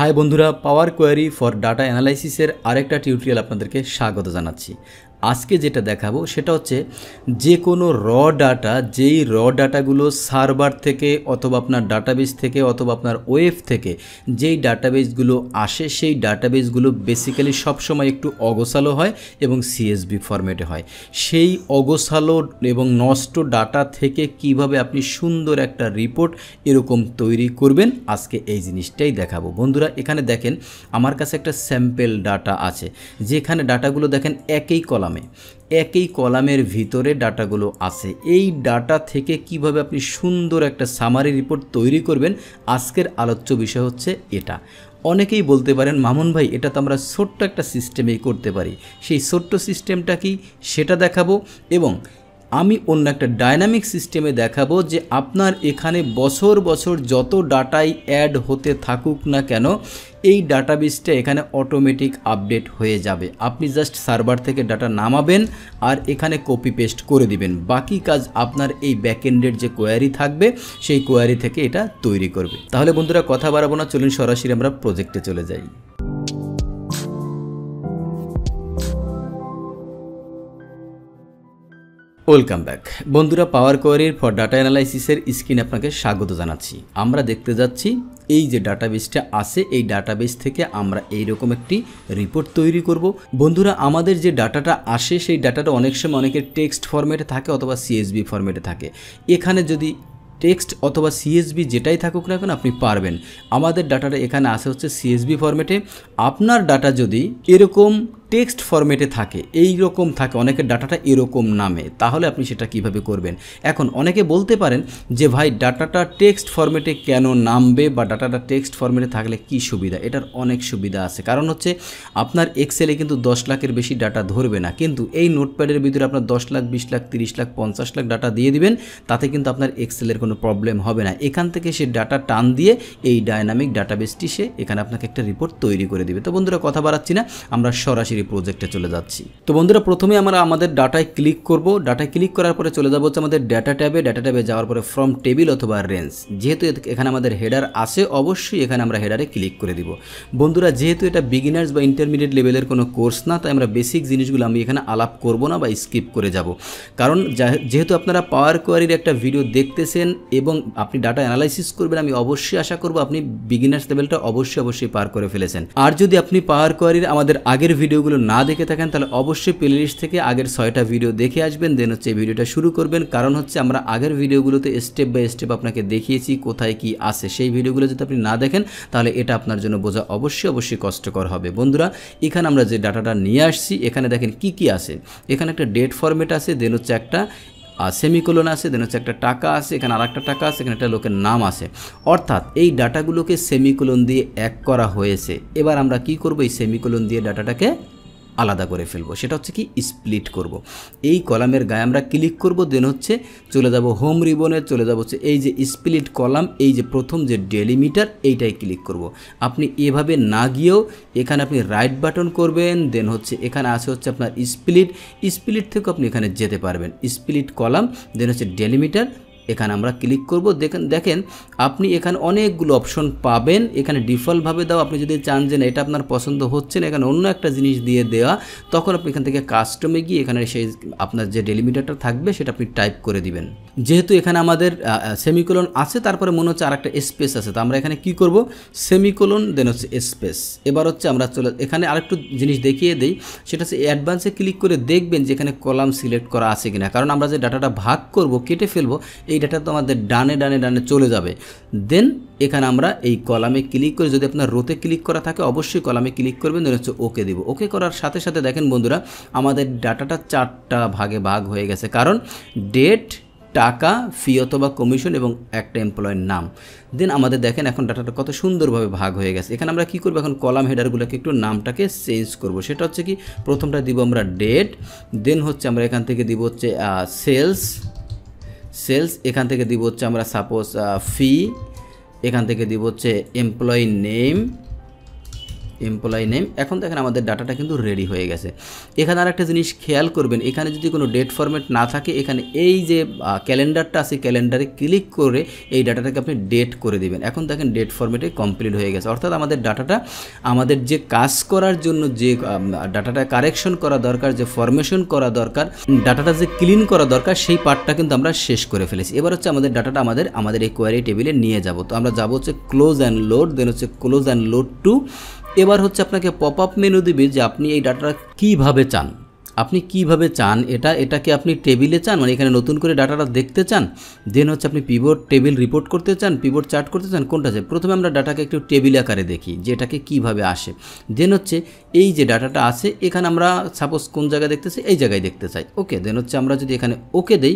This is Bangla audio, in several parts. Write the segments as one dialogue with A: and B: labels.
A: হাই বন্ধুরা পাওয়ার কোয়ারি ফর ডাটা অ্যানালাইসিসের আরেকটা টিউটোরিয়াল আপনাদেরকে স্বাগত জানাচ্ছি আজকে যেটা দেখাবো সেটা হচ্ছে যে কোনো র ডাটা যেই র ডাটাগুলো সার্ভার থেকে অথবা আপনার ডাটাবেস থেকে অথবা আপনার ওয়েব থেকে যেই ডাটাবেসগুলো আসে সেই ডাটাবেসগুলো বেসিক্যালি সবসময় একটু অগোছালো হয় এবং সিএসবি ফরম্যাটে হয় সেই অগোছালো এবং নষ্ট ডাটা থেকে কিভাবে আপনি সুন্দর একটা রিপোর্ট এরকম তৈরি করবেন আজকে এই জিনিসটাই দেখাবো বন্ধুরা এখানে দেখেন আমার কাছে একটা স্যাম্পেল ডাটা আছে যেখানে ডাটাগুলো দেখেন একই কলা কলামে একই কলামের ভিতরে ডাটাগুলো আছে এই ডাটা থেকে কিভাবে আপনি সুন্দর একটা সামারি রিপোর্ট তৈরি করবেন আজকের আলোচ্য বিষয় হচ্ছে এটা অনেকেই বলতে পারেন মামুন ভাই এটা তো আমরা ছোট্ট একটা সিস্টেমেই করতে পারি সেই ছোট্ট সিস্টেমটা কি সেটা দেখাবো এবং আমি অন্য একটা ডায়নামিক সিস্টেমে দেখাবো যে আপনার এখানে বছর বছর যত ডাটাই অ্যাড হতে থাকুক না কেন এই ডাটাবেসটা এখানে অটোমেটিক আপডেট হয়ে যাবে আপনি জাস্ট সার্ভার থেকে ডাটা নামাবেন আর এখানে কপি পেস্ট করে দিবেন বাকি কাজ আপনার এই ব্যাকএন্ডের যে কোয়ারি থাকবে সেই কোয়ারি থেকে এটা তৈরি করবে তাহলে বন্ধুরা কথা বাড়াবো না চলুন সরাসরি আমরা প্রজেক্টে চলে যাই ওয়েলকাম ব্যাক বন্ধুরা পাওয়ার কোয়ারির ফর ডাটা অ্যানালাইসিসের স্ক্রিনে আপনাকে স্বাগত জানাচ্ছি আমরা দেখতে যাচ্ছি এই যে ডাটাবেসটা আছে এই ডাটাবেস থেকে আমরা এই রকম একটি রিপোর্ট তৈরি করব বন্ধুরা আমাদের যে ডাটাটা আসে সেই ডাটাটা অনেক সময় অনেকের টেক্সট ফরম্যাটে থাকে অথবা সিএসবি ফরম্যাটে থাকে এখানে যদি টেক্সট অথবা সিএসবি যেটাই থাকুক না কেন আপনি পারবেন আমাদের ডাটাটা এখানে আসে হচ্ছে সিএসবি ফরম্যাটে আপনার ডাটা যদি এরকম টেক্সট ফরম্যাটে থাকে এই রকম থাকে অনেকের ডাটাটা এরকম নামে তাহলে আপনি সেটা কিভাবে করবেন এখন অনেকে বলতে পারেন যে ভাই ডাটাটা টেক্সট ফরম্যাটে কেন নামবে বা ডাটাটা টেক্সট ফরম্যাটে থাকলে কি সুবিধা এটার অনেক সুবিধা আছে কারণ হচ্ছে আপনার এক্সেলে কিন্তু দশ লাখের বেশি ডাটা ধরবে না কিন্তু এই নোটপ্যাডের ভিতরে আপনার দশ লাখ বিশ লাখ তিরিশ লাখ পঞ্চাশ লাখ ডাটা দিয়ে দিবেন তাতে কিন্তু আপনার এক্সেলের কোনো প্রবলেম হবে না এখান থেকে সে ডাটা টান দিয়ে এই ডায়নামিক ডাটাবেসটি সে এখানে আপনাকে একটা রিপোর্ট তৈরি করে দেবে তো বন্ধুরা কথা বাড়াচ্ছি না আমরা সরাসরি সরাসরি প্রজেক্টে চলে যাচ্ছি তো বন্ধুরা প্রথমে আমরা আমাদের ডাটায় ক্লিক করব ডাটা ক্লিক করার পরে চলে যাব হচ্ছে আমাদের ডাটা ট্যাবে ডাটা ট্যাবে যাওয়ার পরে ফ্রম টেবিল অথবা রেঞ্জ যেহেতু এখানে আমাদের হেডার আসে অবশ্যই এখানে আমরা হেডারে ক্লিক করে দিব বন্ধুরা যেহেতু এটা বিগিনার্স বা ইন্টারমিডিয়েট লেভেলের কোনো কোর্স না তাই আমরা বেসিক জিনিসগুলো আমি এখানে আলাপ করব না বা স্কিপ করে যাব কারণ যেহেতু আপনারা পাওয়ার কোয়ারির একটা ভিডিও দেখতেছেন এবং আপনি ডাটা অ্যানালাইসিস করবেন আমি অবশ্যই আশা করব আপনি বিগিনার্স লেভেলটা অবশ্যই অবশ্যই পার করে ফেলেছেন আর যদি আপনি পাওয়ার কোয়ারির আমাদের আগের ভিডিও ভিডিওগুলো না দেখে থাকেন তাহলে অবশ্যই প্লেলিস্ট থেকে আগের ছয়টা ভিডিও দেখে আসবেন দেন হচ্ছে এই ভিডিওটা শুরু করবেন কারণ হচ্ছে আমরা আগের ভিডিওগুলোতে স্টেপ বাই স্টেপ আপনাকে দেখিয়েছি কোথায় কি আছে সেই ভিডিওগুলো যদি আপনি না দেখেন তাহলে এটা আপনার জন্য বোঝা অবশ্যই অবশ্যই কষ্টকর হবে বন্ধুরা এখানে আমরা যে ডাটাটা নিয়ে আসছি এখানে দেখেন কি কি আছে এখানে একটা ডেট ফরম্যাট আছে দেন হচ্ছে একটা সেমিকোলন আছে দেন হচ্ছে একটা টাকা আছে এখানে আর একটা টাকা আছে এখানে একটা লোকের নাম আছে অর্থাৎ এই ডাটাগুলোকে সেমিকোলন দিয়ে এক করা হয়েছে এবার আমরা কি করব এই সেমিকোলন দিয়ে ডাটাটাকে আলাদা করে ফেলবো সেটা হচ্ছে কি স্প্লিট করব। এই কলামের গায়ে আমরা ক্লিক করব দেন হচ্ছে চলে যাব হোম রিবনে চলে যাব হচ্ছে এই যে স্প্লিট কলাম এই যে প্রথম যে ডেলিমিটার এইটাই ক্লিক করব। আপনি এভাবে না গিয়েও এখানে আপনি রাইট বাটন করবেন দেন হচ্ছে এখানে আছে হচ্ছে আপনার স্প্লিট স্প্লিট থেকে আপনি এখানে যেতে পারবেন স্প্লিট কলাম দেন হচ্ছে ডেলিমিটার এখানে আমরা ক্লিক করব দেখেন দেখেন আপনি এখানে অনেকগুলো অপশন পাবেন এখানে ডিফল্টভাবে দাও আপনি যদি চান যে না এটা আপনার পছন্দ হচ্ছে না এখানে অন্য একটা জিনিস দিয়ে দেওয়া তখন আপনি এখান থেকে কাস্টমে গিয়ে এখানে সেই আপনার যে ডেলিমিটারটা থাকবে সেটা আপনি টাইপ করে দিবেন যেহেতু এখানে আমাদের সেমিকোলন আছে তারপরে মনে হচ্ছে আর একটা স্পেস আছে তো আমরা এখানে কি করব সেমিকোলন দেন হচ্ছে স্পেস এবার হচ্ছে আমরা চলে এখানে আরেকটু জিনিস দেখিয়ে দেই সেটা হচ্ছে অ্যাডভান্সে ক্লিক করে দেখবেন যে এখানে কলাম সিলেক্ট করা আছে কিনা কারণ আমরা যে ডাটাটা ভাগ করব কেটে ফেলবো এই এই ডাটা তো আমাদের ডানে ডানে ডানে চলে যাবে দেন এখানে আমরা এই কলামে ক্লিক করে যদি আপনার রোতে ক্লিক করা থাকে অবশ্যই কলামে ক্লিক করবেন দেন হচ্ছে ওকে দিব ওকে করার সাথে সাথে দেখেন বন্ধুরা আমাদের ডাটাটা চারটা ভাগে ভাগ হয়ে গেছে কারণ ডেট টাকা ফি অথবা কমিশন এবং একটা এমপ্লয়ের নাম দেন আমাদের দেখেন এখন ডাটাটা কত সুন্দরভাবে ভাগ হয়ে গেছে এখানে আমরা কি করবো এখন কলাম হেডারগুলোকে একটু নামটাকে চেঞ্জ করব সেটা হচ্ছে কি প্রথমটা দিব আমরা ডেট দেন হচ্ছে আমরা এখান থেকে দিব হচ্ছে সেলস সেলস এখান থেকে দিব হচ্ছে আমরা সাপোজ ফি এখান থেকে দিব হচ্ছে এমপ্লয়ি নেম এমপ্লয় নেম এখন দেখেন আমাদের ডাটাটা কিন্তু রেডি হয়ে গেছে এখানে আর একটা জিনিস খেয়াল করবেন এখানে যদি কোনো ডেট ফরম্যাট না থাকে এখানে এই যে ক্যালেন্ডারটা আছে ক্যালেন্ডারে ক্লিক করে এই ডাটাটাকে আপনি ডেট করে দিবেন এখন দেখেন ডেট ফরম্যাটে কমপ্লিট হয়ে গেছে অর্থাৎ আমাদের ডাটাটা আমাদের যে কাজ করার জন্য যে ডাটাটা কারেকশন করা দরকার যে ফরমেশন করা দরকার ডাটাটা যে ক্লিন করা দরকার সেই পার্টটা কিন্তু আমরা শেষ করে ফেলেছি এবার হচ্ছে আমাদের ডাটাটা আমাদের আমাদের এই কোয়ারি টেবিলে নিয়ে যাব তো আমরা যাবো হচ্ছে ক্লোজ অ্যান্ড লোড দেন হচ্ছে ক্লোজ অ্যান্ড লোড টু এবার হচ্ছে আপনাকে পপ আপ মেনু দিবে যে আপনি এই ডাটাটা কীভাবে চান আপনি কিভাবে চান এটা এটাকে আপনি টেবিলে চান মানে এখানে নতুন করে ডাটাটা দেখতে চান দেন হচ্ছে আপনি পিবোর্ড টেবিল রিপোর্ট করতে চান পিবোর্ড চার্ট করতে চান কোনটা আছে প্রথমে আমরা ডাটাকে একটু টেবিল আকারে দেখি যে এটাকে কীভাবে আসে দেন হচ্ছে এই যে ডাটাটা আছে এখানে আমরা সাপোজ কোন জায়গায় দেখতে চাই এই জায়গায় দেখতে চাই ওকে দেন হচ্ছে আমরা যদি এখানে ওকে দেই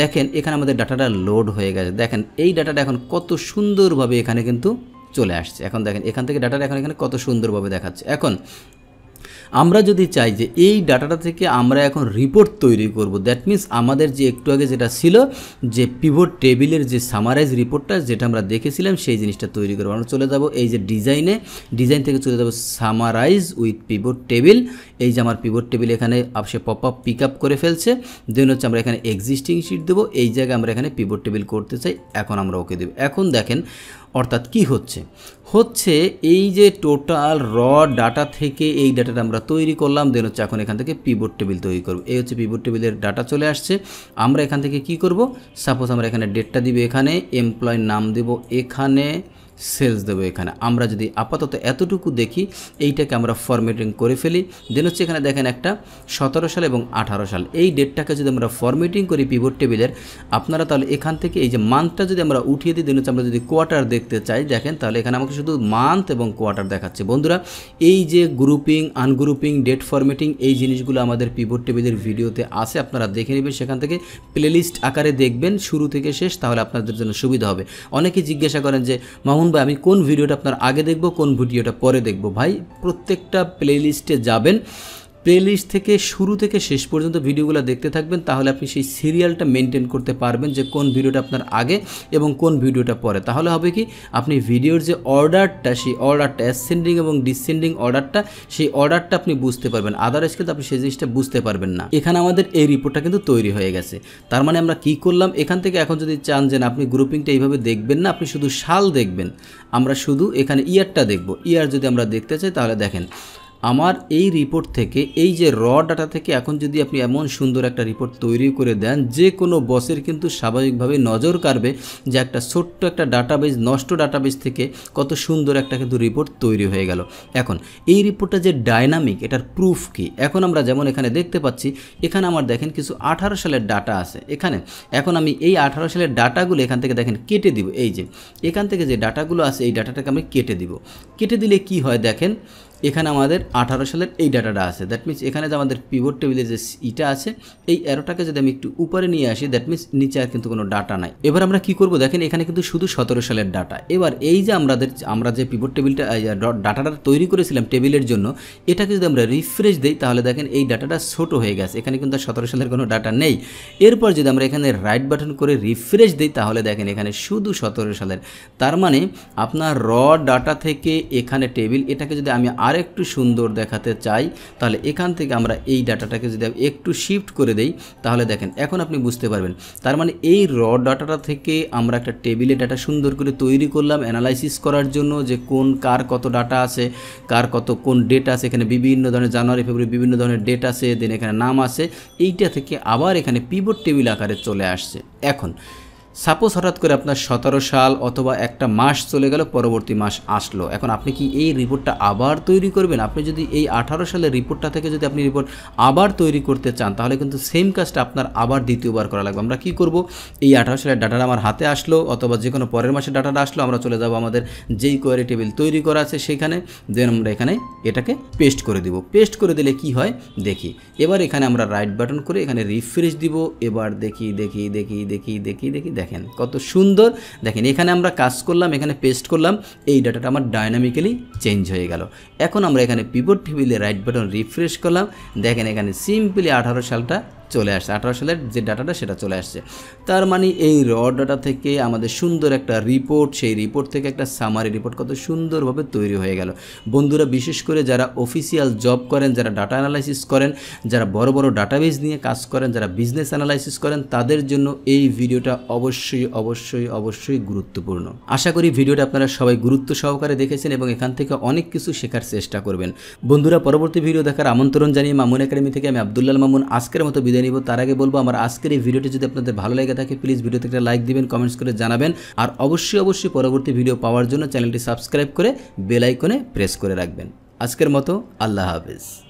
A: দেখেন এখানে আমাদের ডাটাটা লোড হয়ে গেছে দেখেন এই ডাটাটা এখন কত সুন্দরভাবে এখানে কিন্তু চলে আসছে এখন দেখেন এখান থেকে ডাটাটা এখন এখানে কত সুন্দরভাবে দেখাচ্ছে এখন আমরা যদি চাই যে এই ডাটাটা থেকে আমরা এখন রিপোর্ট তৈরি করব দ্যাট মিন্স আমাদের যে একটু আগে যেটা ছিল যে পিভোট টেবিলের যে সামারাইজ রিপোর্টটা যেটা আমরা দেখেছিলাম সেই জিনিসটা তৈরি করবো আমরা চলে যাব এই যে ডিজাইনে ডিজাইন থেকে চলে যাব সামারাইজ উইথ পিভোট টেবিল এই যে আমার পিভোট টেবিল এখানে আপসে পপ আপ পিক আপ করে ফেলছে দেন হচ্ছে আমরা এখানে এক্সিস্টিং শিট দেবো এই জায়গায় আমরা এখানে পিভোট টেবিল করতে চাই এখন আমরা ওকে দেবো এখন দেখেন অর্থাৎ কি হচ্ছে হচ্ছে এই যে টোটাল র ডাটা থেকে এই ডাটা এটা আমরা তৈরি করলাম দেন হচ্ছে এখন এখান থেকে পিবোর্ড টেবিল তৈরি করব এই হচ্ছে পিবোর্ড টেবিলের ডাটা চলে আসছে আমরা এখান থেকে কি করব সাপোজ আমরা এখানে ডেটটা দিব এখানে এমপ্লয় নাম দেবো এখানে সেলস দেবো এখানে আমরা যদি আপাতত এতটুকু দেখি এইটাকে আমরা ফরমেটিং করে ফেলি দেন হচ্ছে এখানে দেখেন একটা সতেরো সাল এবং আঠারো সাল এই ডেটটাকে যদি আমরা ফরমেটিং করি পিভোর টেবিলের আপনারা তাহলে এখান থেকে এই যে মান্থটা যদি আমরা উঠিয়ে দিই দেন হচ্ছে আমরা যদি কোয়ার্টার দেখতে চাই দেখেন তাহলে এখানে আমাকে শুধু মান্থ এবং কোয়ার্টার দেখাচ্ছে বন্ধুরা এই যে গ্রুপিং আনগ্রুপিং ডেট ফরমেটিং এই জিনিসগুলো আমাদের পিভোর টেবিলের ভিডিওতে আছে আপনারা দেখে নেবেন সেখান থেকে প্লেলিস্ট আকারে দেখবেন শুরু থেকে শেষ তাহলে আপনাদের জন্য সুবিধা হবে অনেকে জিজ্ঞাসা করেন যে মামুন কখন ভাই আমি কোন ভিডিওটা আপনার আগে দেখব কোন ভিডিওটা পরে দেখব ভাই প্রত্যেকটা প্লেলিস্টে যাবেন প্লেলিস্ট থেকে শুরু থেকে শেষ পর্যন্ত ভিডিওগুলো দেখতে থাকবেন তাহলে আপনি সেই সিরিয়ালটা মেনটেন করতে পারবেন যে কোন ভিডিওটা আপনার আগে এবং কোন ভিডিওটা পরে তাহলে হবে কি আপনি ভিডিওর যে অর্ডারটা সেই অর্ডারটা অ্যাসেন্ডিং এবং ডিসেন্ডিং অর্ডারটা সেই অর্ডারটা আপনি বুঝতে পারবেন আদারস কিন্তু আপনি সেই জিনিসটা বুঝতে পারবেন না এখানে আমাদের এই রিপোর্টটা কিন্তু তৈরি হয়ে গেছে তার মানে আমরা কি করলাম এখান থেকে এখন যদি চান যে আপনি গ্রুপিংটা এইভাবে দেখবেন না আপনি শুধু সাল দেখবেন আমরা শুধু এখানে ইয়ারটা দেখব ইয়ার যদি আমরা দেখতে চাই তাহলে দেখেন আমার এই রিপোর্ট থেকে এই যে র ডাটা থেকে এখন যদি আপনি এমন সুন্দর একটা রিপোর্ট তৈরি করে দেন যে কোনো বসের কিন্তু স্বাভাবিকভাবে নজর কাড়বে যে একটা ছোট্ট একটা ডাটাবেজ নষ্ট ডাটাবেজ থেকে কত সুন্দর একটা কিন্তু রিপোর্ট তৈরি হয়ে গেল এখন এই রিপোর্টটা যে ডায়নামিক এটার প্রুফ কি এখন আমরা যেমন এখানে দেখতে পাচ্ছি এখানে আমার দেখেন কিছু আঠারো সালের ডাটা আছে এখানে এখন আমি এই আঠারো সালের ডাটাগুলো এখান থেকে দেখেন কেটে দিব এই যে এখান থেকে যে ডাটাগুলো আছে এই ডাটাটাকে আমি কেটে দিব কেটে দিলে কি হয় দেখেন এখানে আমাদের আঠারো সালের এই ডাটাটা আছে দ্যাট মিনস এখানে যে আমাদের পিভট টেবিলের যে ইটা আছে এই অ্যারোটাকে যদি আমি একটু উপরে নিয়ে আসি দ্যাট মিনস নিচে আর কিন্তু কোনো ডাটা নাই এবার আমরা কি করব দেখেন এখানে কিন্তু শুধু সতেরো সালের ডাটা এবার এই যে আমাদের আমরা যে পিভট টেবিলটা ডাটাটা তৈরি করেছিলাম টেবিলের জন্য এটাকে যদি আমরা রিফ্রেশ দিই তাহলে দেখেন এই ডাটাটা ছোট হয়ে গেছে এখানে কিন্তু সতেরো সালের কোনো ডাটা নেই এরপর যদি আমরা এখানে রাইট বাটন করে রিফ্রেশ দিই তাহলে দেখেন এখানে শুধু সতেরো সালের তার মানে আপনার র ডাটা থেকে এখানে টেবিল এটাকে যদি আমি আর আরেকটু সুন্দর দেখাতে চাই তাহলে এখান থেকে আমরা এই ডাটাটাকে যদি একটু শিফট করে দেই তাহলে দেখেন এখন আপনি বুঝতে পারবেন তার মানে এই র ডাটাটা থেকে আমরা একটা টেবিলে ডাটা সুন্দর করে তৈরি করলাম অ্যানালাইসিস করার জন্য যে কোন কার কত ডাটা আছে কার কত কোন ডেট আছে এখানে বিভিন্ন ধরনের জানুয়ারি ফেব্রুয়ারি বিভিন্ন ধরনের ডেট আছে দেন এখানে নাম আছে এইটা থেকে আবার এখানে পিভট টেবিল আকারে চলে আসছে এখন সাপোজ হঠাৎ করে আপনার সতেরো সাল অথবা একটা মাস চলে গেল পরবর্তী মাস আসলো এখন আপনি কি এই রিপোর্টটা আবার তৈরি করবেন আপনি যদি এই আঠারো সালের রিপোর্টটা থেকে যদি আপনি রিপোর্ট আবার তৈরি করতে চান তাহলে কিন্তু সেম কাজটা আপনার আবার দ্বিতীয়বার করা লাগবে আমরা কি করব এই আঠারো সালের ডাটাটা আমার হাতে আসলো অথবা যে কোনো পরের মাসের ডাটাটা আসলো আমরা চলে যাব আমাদের যেই কোয়ারি টেবিল তৈরি করা আছে সেখানে দেন আমরা এখানে এটাকে পেস্ট করে দিব পেস্ট করে দিলে কি হয় দেখি এবার এখানে আমরা রাইট বাটন করে এখানে রিফ্রেশ দিব এবার দেখি দেখি দেখি দেখি দেখি দেখি দেখ দেখেন কত সুন্দর দেখেন এখানে আমরা কাজ করলাম এখানে পেস্ট করলাম এই ডাটাটা আমার ডায়নামিক্যালি চেঞ্জ হয়ে গেল এখন আমরা এখানে পিভট টিভিলে রাইট বাটন রিফ্রেশ করলাম দেখেন এখানে সিম্পলি আঠারো সালটা চলে আসছে আঠারো সালের যে ডাটাটা সেটা চলে আসছে তার মানে এই র ডাটা থেকে আমাদের সুন্দর একটা রিপোর্ট সেই রিপোর্ট থেকে একটা সামারি রিপোর্ট কত সুন্দরভাবে তৈরি হয়ে গেল বন্ধুরা বিশেষ করে যারা অফিসিয়াল জব করেন যারা ডাটা অ্যানালাইসিস করেন যারা বড় বড় ডাটাবেজ নিয়ে কাজ করেন যারা বিজনেস অ্যানালাইসিস করেন তাদের জন্য এই ভিডিওটা অবশ্যই অবশ্যই অবশ্যই গুরুত্বপূর্ণ আশা করি ভিডিওটা আপনারা সবাই গুরুত্ব সহকারে দেখেছেন এবং এখান থেকে অনেক কিছু শেখার চেষ্টা করবেন বন্ধুরা পরবর্তী ভিডিও দেখার আমন্ত্রণ জানিয়ে মামুন একাডেমি থেকে আমি আবদুল্লাহ মামুন আজকের মতো বিদায় বিদায় নিব তার আগে বলবো আমার আজকের এই ভিডিওটি যদি আপনাদের ভালো লেগে থাকে প্লিজ ভিডিওতে একটা লাইক দিবেন কমেন্টস করে জানাবেন আর অবশ্যই অবশ্যই পরবর্তী ভিডিও পাওয়ার জন্য চ্যানেলটি সাবস্ক্রাইব করে বেল আইকনে প্রেস করে রাখবেন আজকের মতো আল্লাহ হাফেজ